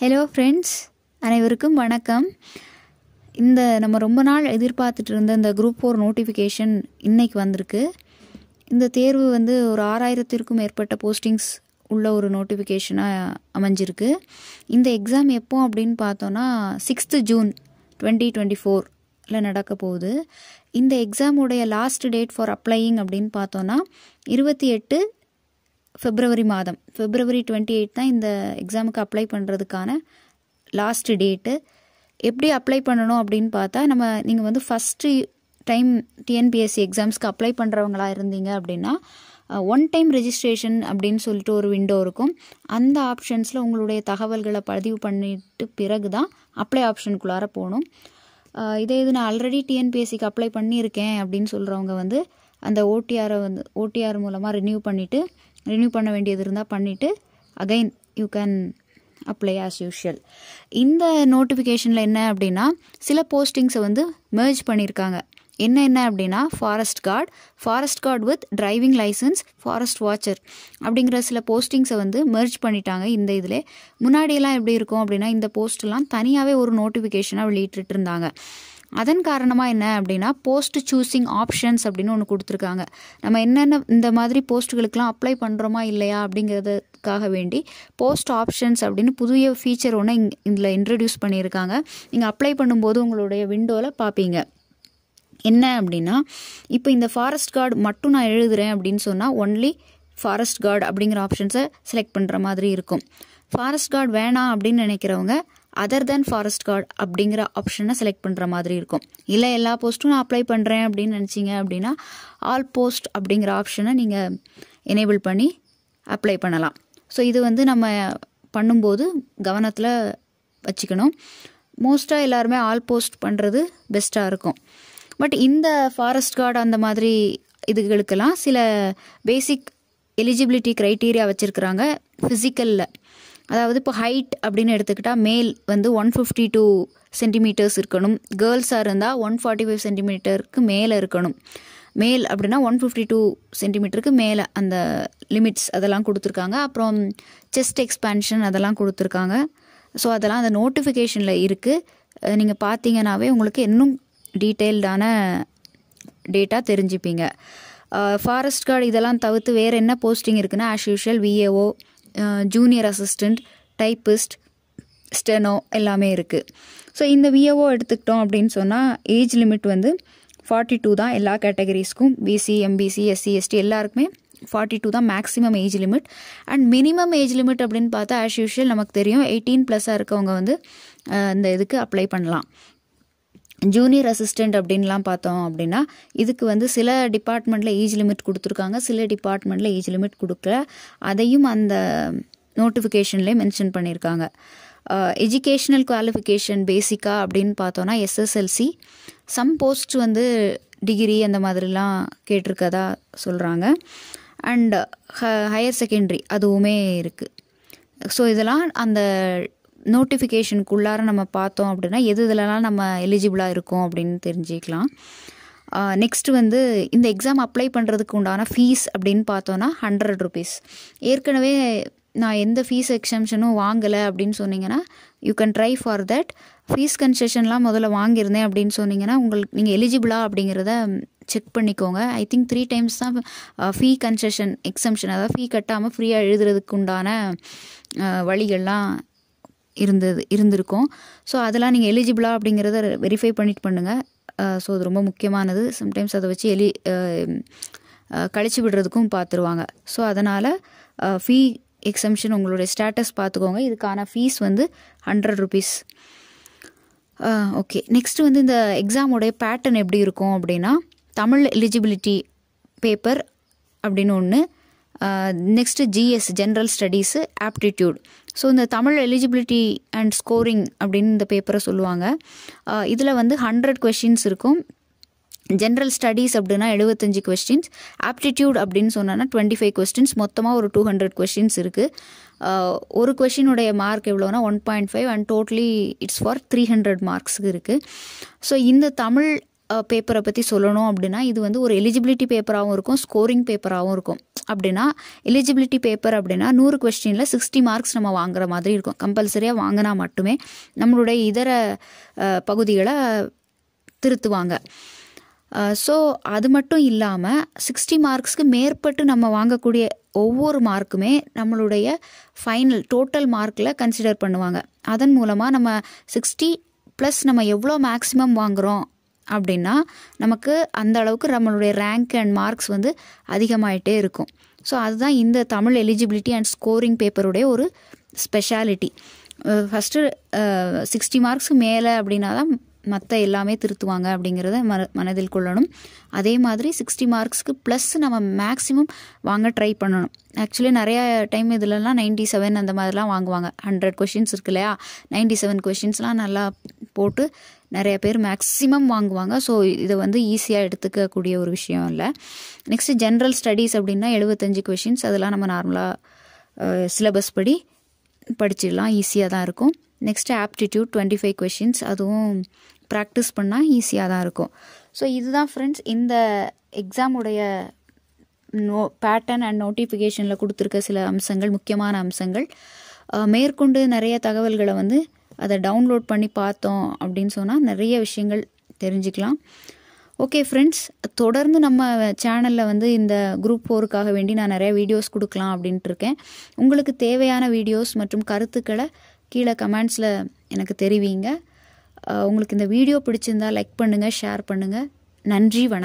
hello friends அனைவருக்கும் வணக்கம் இந்த நம்ம ரொம்ப நாள் எதிர்பார்த்துட்டு இருந்த இந்த குரூப் ஃபோர் நோட்டிஃபிகேஷன் இன்னைக்கு வந்திருக்கு இந்த தேர்வு வந்து ஒரு ஆறாயிரத்திற்கும் மேற்பட்ட போஸ்டிங்ஸ் உள்ள ஒரு நோட்டிஃபிகேஷனாக அமைஞ்சிருக்கு இந்த எக்ஸாம் எப்போ அப்படின்னு பார்த்தோன்னா சிக்ஸ்த்து ஜூன் டுவெண்ட்டி டுவெண்ட்டி ஃபோரில் நடக்க போகுது இந்த எக்ஸாமுடைய லாஸ்ட் டேட் ஃபார் அப்ளையிங் அப்படின்னு பார்த்தோன்னா இருபத்தி எட்டு ஃபிப்ரவரி மாதம் ஃபிப்ரவரி டுவெண்ட்டி எயிட் தான் இந்த எக்ஸாமுக்கு அப்ளை பண்ணுறதுக்கான லாஸ்ட் டேட்டு எப்படி அப்ளை பண்ணணும் அப்படின்னு பார்த்தா நம்ம நீங்கள் வந்து ஃபஸ்ட்டு டைம் டிஎன்பிஎஸ்சி எக்ஸாம்ஸ்க்கு அப்ளை பண்ணுறவங்களா இருந்தீங்க அப்படின்னா ஒன் டைம் ரெஜிஸ்ட்ரேஷன் அப்படின்னு சொல்லிட்டு ஒரு விண்டோ இருக்கும் அந்த ஆப்ஷன்ஸில் உங்களுடைய தகவல்களை பதிவு பண்ணிட்டு பிறகு தான் அப்ளை ஆப்ஷனுக்குள்ளார போகணும் இதே இது நான் ஆல்ரெடி டிஎன்பிஎஸ்சிக்கு அப்ளை பண்ணியிருக்கேன் அப்படின்னு சொல்கிறவங்க வந்து அந்த ஓடிஆரை வந்து ஓடிஆர் மூலமாக ரினியூ பண்ணிவிட்டு ரினியூ பண்ண வேண்டியது இருந்தால் பண்ணிவிட்டு again you can apply as usual இந்த நோட்டிஃபிகேஷனில் என்ன அப்படின்னா சில போஸ்டிங்ஸை வந்து மெர்ஜ் பண்ணியிருக்காங்க என்ன என்ன அப்படின்னா forest guard forest guard with driving licence forest watcher அப்படிங்கிற சில போஸ்டிங்ஸை வந்து மெர்ஜ் பண்ணிட்டாங்க இந்த இதில் முன்னாடியெல்லாம் எப்படி இருக்கும் அப்படின்னா இந்த போஸ்ட்லாம் தனியாகவே ஒரு நோட்டிஃபிகேஷனாக வெளியிட்டுருந்தாங்க இருந்தாங்க அதன் காரணமாக என்ன அப்படின்னா போஸ்ட் சூஸிங் ஆப்ஷன்ஸ் அப்படின்னு ஒன்று கொடுத்துருக்காங்க நம்ம என்னென்ன இந்த மாதிரி போஸ்ட்டுகளுக்கெலாம் அப்ளை பண்ணுறோமா இல்லையா அப்படிங்கிறதுக்காக வேண்டி போஸ்ட் ஆப்ஷன்ஸ் அப்படின்னு புதிய ஃபீச்சர் ஒன்று இங் இதில் இன்ட்ரடியூஸ் பண்ணியிருக்காங்க நீங்கள் அப்ளை பண்ணும்போது உங்களுடைய விண்டோவில் பார்ப்பீங்க என்ன அப்படின்னா இப்போ இந்த ஃபாரஸ்ட் கார்டு மட்டும் நான் எழுதுகிறேன் அப்படின்னு சொன்னால் ஒன்லி ஃபாரஸ்ட் கார்டு அப்படிங்கிற ஆப்ஷன்ஸை செலக்ட் பண்ணுற மாதிரி இருக்கும் ஃபாரஸ்ட் கார்டு வேணாம் அப்படின்னு நினைக்கிறவங்க அதர் தென் ஃபாரஸ்ட் கார்டு அப்படிங்கிற ஆப்ஷனை செலக்ட் பண்ணுற மாதிரி இருக்கும் இல்லை எல்லா போஸ்ட்டும் நான் அப்ளை பண்ணுறேன் அப்படின்னு நினச்சிங்க அப்படின்னா ஆல் போஸ்ட் அப்படிங்கிற ஆப்ஷனை நீங்கள் எனேபிள் பண்ணி அப்ளை பண்ணலாம் ஸோ இது வந்து நம்ம பண்ணும்போது கவனத்தில் வச்சுக்கணும் மோஸ்ட்டாக எல்லாருமே ஆல் போஸ்ட் பண்ணுறது பெஸ்ட்டாக இருக்கும் பட் இந்த ஃபாரஸ்ட் கார்டு அந்த மாதிரி இதுகளுக்கெல்லாம் சில பேசிக் எலிஜிபிலிட்டி க்ரைட்டீரியா வச்சுருக்குறாங்க ஃபிசிக்கலில் அதாவது இப்போ ஹைட் அப்படின்னு எடுத்துக்கிட்டால் மேல் வந்து ஒன் ஃபிஃப்டி டூ சென்டிமீட்டர்ஸ் இருக்கணும் கேர்ள்ஸாக இருந்தால் ஒன் ஃபார்ட்டி ஃபைவ் சென்டிமீட்டருக்கு மேலே இருக்கணும் மேல் அப்படின்னா ஒன் ஃபிஃப்டி டூ சென்டிமீட்டருக்கு மேலே அந்த லிமிட்ஸ் அதெல்லாம் கொடுத்துருக்காங்க அப்புறம் செஸ்ட் எக்ஸ்பேன்ஷன் அதெல்லாம் கொடுத்துருக்காங்க ஸோ அதெல்லாம் அந்த நோட்டிஃபிகேஷனில் இருக்குது நீங்கள் பார்த்தீங்கன்னாவே உங்களுக்கு இன்னும் டீட்டெயில்டான டேட்டா தெரிஞ்சுப்பீங்க ஃபாரஸ்ட் கார்டு இதெல்லாம் தவிர்த்து வேறு என்ன போஸ்டிங் இருக்குன்னா as usual VAO junior assistant typist steno எல்லாமே இருக்குது ஸோ இந்த விஏஓ எடுத்துக்கிட்டோம் அப்படின்னு சொன்னால் ஏஜ் லிமிட் வந்து ஃபார்ட்டி டூ தான் எல்லா கேட்டகரிஸ்க்கும் பிசி எம்பிசி எஸ்சி எஸ்டி எல்லாருக்குமே ஃபார்ட்டி டூ தான் maximum age limit and minimum age limit அப்படின்னு பார்த்தா ஆஸ் யூஷுவல் நமக்கு தெரியும் எயிட்டீன் ப்ளஸ்ஸாக இருக்கவங்க வந்து இந்த இதுக்கு அப்ளை பண்ணலாம் ஜூனியர் அசிஸ்டண்ட் அப்படின்லாம் பார்த்தோம் அப்படின்னா இதுக்கு வந்து சில டிபார்ட்மெண்ட்டில் ஏஜ் லிமிட் கொடுத்துருக்காங்க சில டிபார்ட்மெண்ட்டில் ஏஜ் லிமிட் கொடுக்கல அதையும் அந்த நோட்டிஃபிகேஷன்லேயே மென்ஷன் பண்ணியிருக்காங்க எஜுகேஷ்னல் குவாலிஃபிகேஷன் பேசிக்காக அப்படின்னு பார்த்தோன்னா எஸ்எஸ்எல்சி சம் போஸ்ட் வந்து டிகிரி அந்த மாதிரிலாம் கேட்டிருக்கதா சொல்கிறாங்க அண்ட் ஹ ஹையர் செகண்டரி அதுவுமே இருக்குது ஸோ இதெல்லாம் அந்த நோட்டிஃபிகேஷனுக்குள்ளார நம்ம பார்த்தோம் அப்படின்னா எது இதிலலாம் நம்ம எலிஜிபிளாக இருக்கும் அப்படின்னு தெரிஞ்சுக்கலாம் நெக்ஸ்ட் வந்து இந்த எக்ஸாம் அப்ளை பண்ணுறதுக்கு உண்டான ஃபீஸ் அப்படின்னு பார்த்தோன்னா ஹண்ட்ரட் ருபீஸ் ஏற்கனவே நான் எந்த ஃபீஸ் எக்ஸம்ஷனும் வாங்கலை அப்படின்னு சொன்னீங்கன்னா you can try for that fees கன்செஷன்லாம் முதல்ல வாங்கியிருந்தேன் அப்படின்னு சொன்னீங்கன்னா உங்களுக்கு நீங்கள் எலிஜிபிளா அப்படிங்கிறத செக் பண்ணிக்கோங்க ஐ திங்க் த்ரீ டைம்ஸ் தான் ஃபீ கன்செஷன் எக்ஸம்ஷன் அதாவது ஃபீ கட்டாமல் ஃப்ரீயாக எழுதுறதுக்கு உண்டான வழிகள்லாம் இருந்தது இருந்திருக்கும் ஸோ அதெல்லாம் நீங்கள் எலிஜிபிளா அப்படிங்கிறத வெரிஃபை பண்ணிட்டு பண்ணுங்கள் ஸோ அது ரொம்ப முக்கியமானது சம்டைம்ஸ் அதை வச்சு எலி கழிச்சு விடுறதுக்கும் பார்த்துருவாங்க ஸோ அதனால் ஃபீ எக்ஸம்ஷன் உங்களுடைய ஸ்டேட்டஸ் பார்த்துக்கோங்க இதுக்கான ஃபீஸ் வந்து ஹண்ட்ரட் ருபீஸ் ஓகே நெக்ஸ்ட் வந்து இந்த எக்ஸாமுடைய பேட்டர்ன் எப்படி இருக்கும் அப்படின்னா தமிழ் எலிஜிபிலிட்டி பேப்பர் அப்படின்னு ஒன்று next GS general studies aptitude so இந்த தமிழ் எலிஜிபிலிட்டி அண்ட் ஸ்கோரிங் அப்படின்னு இந்த பேப்பரை சொல்லுவாங்க uh, இதில் வந்து ஹண்ட்ரட் கொஷின்ஸ் இருக்கும் ஜென்ரல் ஸ்டடீஸ் அப்படின்னா எழுபத்தஞ்சு கொஸ்டின்ஸ் ஆப்டிடியூட் அப்படின்னு சொன்னோன்னா டுவெண்ட்டி ஃபைவ் கொஸ்டின்ஸ் மொத்தமாக ஒரு டூ ஹண்ட்ரட் கொஷின்ஸ் இருக்குது ஒரு கொஷினுடைய மார்க் எவ்வளோனா one point five and totally it's for three hundred மார்க்ஸுக்கு இருக்குது ஸோ இந்த தமிழ் பேப்பரை பற்றி சொல்லணும் அப்படின்னா இது வந்து ஒரு எலிஜிபிலிட்டி பேப்பராகவும் இருக்கும் ஸ்கோரிங் பேப்பராகவும் இருக்கும் அப்படின்னா எலிஜிபிலிட்டி பேப்பர் அப்படின்னா நூறு கொஸ்டினில் சிக்ஸ்டி மார்க்ஸ் நம்ம வாங்குற மாதிரி இருக்கும் கம்பல்சரியாக வாங்கினா மட்டுமே நம்மளுடைய இதர பகுதிகளை திருத்துவாங்க ஸோ அது மட்டும் இல்லாமல் சிக்ஸ்டி மார்க்ஸ்க்கு மேற்பட்டு நம்ம வாங்கக்கூடிய ஒவ்வொரு மார்க்குமே நம்மளுடைய ஃபைனல் டோட்டல் மார்க்கில் கன்சிடர் பண்ணுவாங்க அதன் மூலமாக நம்ம சிக்ஸ்டி ப்ளஸ் நம்ம எவ்வளோ மேக்ஸிமம் வாங்குகிறோம் அப்படின்னா நமக்கு அந்த அளவுக்கு நம்மளுடைய ரேங்க் அண்ட் மார்க்ஸ் வந்து அதிகமாகிட்டே இருக்கும் ஸோ அதுதான் இந்த தமிழ் எலிஜிபிலிட்டி அண்ட் ஸ்கோரிங் பேப்பருடைய ஒரு ஸ்பெஷாலிட்டி ஃபஸ்ட்டு சிக்ஸ்டி மார்க்ஸ் மேலே அப்படின்னா தான் மற்ற எல்லாமே திருத்துவாங்க அப்படிங்கிறத மன மனதில் கொள்ளணும் அதே மாதிரி சிக்ஸ்டி மார்க்ஸ்க்கு ப்ளஸ் நம்ம மேக்ஸிமம் வாங்க ட்ரை பண்ணணும் ஆக்சுவலி நிறையா டைம் இதிலலாம் நைன்டி செவன் அந்த மாதிரிலாம் வாங்குவாங்க ஹண்ட்ரட் கொஷின்ஸ் இருக்கு இல்லையா நைன்டி செவன் கொஷின்ஸ்லாம் நல்லா போட்டு நிறைய பேர் மேக்ஸிமம் வாங்குவாங்க ஸோ இதை வந்து ஈஸியாக எடுத்துக்கக்கூடிய ஒரு விஷயம் இல்லை நெக்ஸ்ட்டு ஜென்ரல் ஸ்டடீஸ் அப்படின்னா எழுபத்தஞ்சு கொஷின்ஸ் அதெல்லாம் நம்ம நார்மலாக சிலபஸ் படி படிச்சிடலாம் ஈஸியாக தான் இருக்கும் next aptitude twenty five questions அதுவும் ப்ராக்டிஸ் பண்ணால் ஈஸியாக தான் இருக்கும் ஸோ இதுதான் ஃப்ரெண்ட்ஸ் இந்த எக்ஸாமுடைய நோ பேட்டர்ன் அண்ட் நோட்டிஃபிகேஷனில் கொடுத்துருக்க சில அம்சங்கள் முக்கியமான அம்சங்கள் மேற்கொண்டு நிறைய தகவல்களை வந்து அதை டவுன்லோட் பண்ணி பார்த்தோம் அப்படின்னு சொன்னால் நிறைய விஷயங்கள் தெரிஞ்சுக்கலாம் ஓகே ஃப்ரெண்ட்ஸ் தொடர்ந்து நம்ம சேனலில் வந்து இந்த குரூப் போருக்காக வேண்டி நான் நிறைய வீடியோஸ் கொடுக்கலாம் அப்படின்ட்டு இருக்கேன் உங்களுக்கு தேவையான வீடியோஸ் மற்றும் கருத்துக்களை கீழே கமெண்ட்ஸில் எனக்கு தெரிவிங்க உங்களுக்கு இந்த வீடியோ பிடிச்சிருந்தா லைக் பண்ணுங்கள் ஷேர் பண்ணுங்கள் நன்றி வணக்கம்